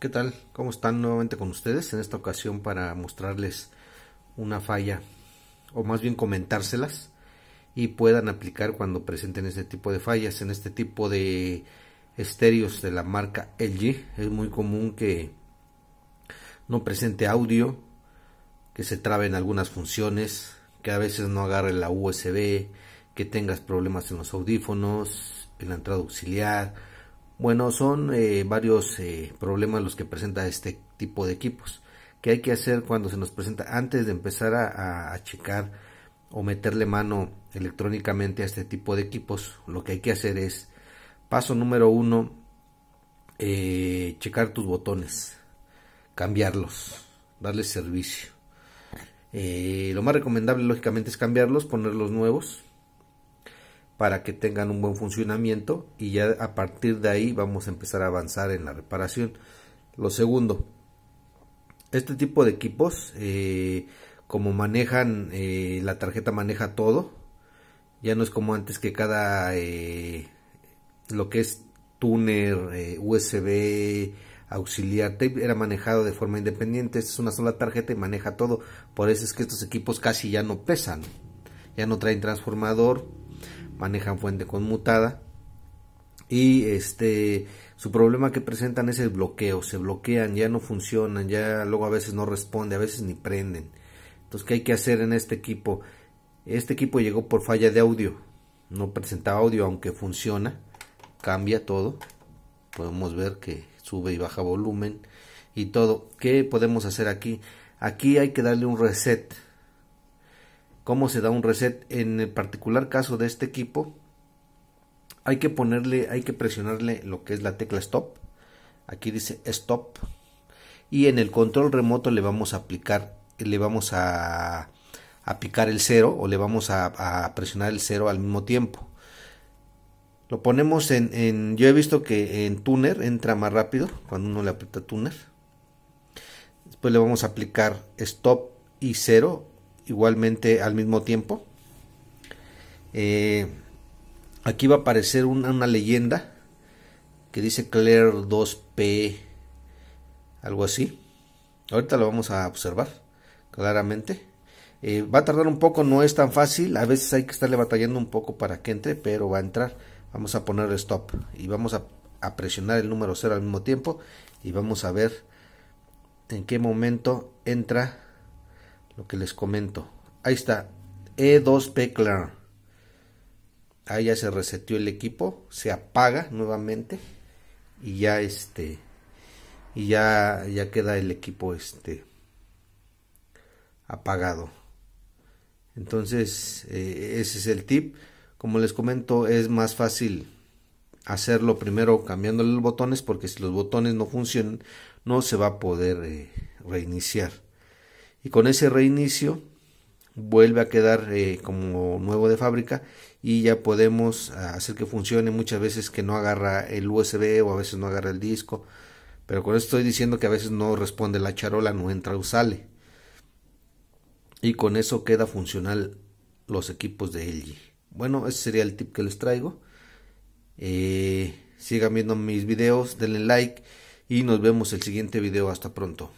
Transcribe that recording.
¿Qué tal? ¿Cómo están nuevamente con ustedes? En esta ocasión para mostrarles una falla o más bien comentárselas y puedan aplicar cuando presenten este tipo de fallas. En este tipo de estéreos de la marca LG es muy común que no presente audio, que se traben algunas funciones, que a veces no agarre la USB, que tengas problemas en los audífonos, en la entrada auxiliar, bueno, son eh, varios eh, problemas los que presenta este tipo de equipos ¿Qué hay que hacer cuando se nos presenta antes de empezar a, checar o meterle mano electrónicamente a este tipo de equipos lo que hay que hacer es paso número uno eh, checar tus botones cambiarlos darles servicio lo más recomendable lógicamente es cambiarlos ponerlos nuevos para que tengan un buen funcionamiento y ya a partir de ahí vamos a empezar a avanzar en la reparación. Lo segundo, este tipo de equipos, eh, como manejan, eh, la tarjeta maneja todo, ya no es como antes que cada, eh, lo que es tuner, USB, auxiliar era manejado de forma independiente. Esta es una sola tarjeta y maneja todo. Por eso es que estos equipos casi ya no pesan. Ya no traen transformador, manejan fuente conmutada y este su problema que presentan es el bloqueo, se bloquean, ya no funcionan, ya luego a veces no responde, a veces ni prenden. Entonces, ¿qué hay que hacer en este equipo? Este equipo llegó por falla de audio, no presenta audio, aunque funciona, cambia todo. Podemos ver que sube y baja volumen y todo. ¿Qué podemos hacer aquí? Aquí hay que darle un reset cómo se da un reset. En el particular caso de este equipo, hay que ponerle, hay que presionarle lo que es la tecla stop. Aquí dice stop. Y en el control remoto le vamos a aplicar, le vamos a, a picar el cero. o le vamos a, presionar el cero al mismo tiempo. Lo ponemos en, yo he visto que en tuner entra más rápido cuando uno le aprieta tuner. Después le vamos a aplicar stop y cero igualmente al mismo tiempo. Eh, aquí va a aparecer una, leyenda que dice Claire 2P, algo así. Ahorita lo vamos a observar claramente. Eh, va a tardar un poco, no es tan fácil. A veces hay que estarle batallando un poco para que entre, pero va a entrar. Vamos a poner stop y vamos a, a presionar el número 0 al mismo tiempo y vamos a ver en qué momento entra lo que les comento. Ahí está. E2P claro, Ahí ya se resetió el equipo. Se apaga nuevamente. Y ya este. Y ya, ya queda el equipo este. Apagado. Entonces, eh, ese es el tip. Como les comento, es más fácil hacerlo primero cambiando los botones porque si los botones no funcionan no se va a poder eh, reiniciar y con ese reinicio vuelve a quedar eh, como nuevo de fábrica y ya podemos hacer que funcione muchas veces que no agarra el USB o a veces no agarra el disco pero con esto estoy diciendo que a veces no responde la charola no entra o sale y con eso queda funcional los equipos de LG bueno ese sería el tip que les traigo eh, sigan viendo mis videos denle like y nos vemos el siguiente video hasta pronto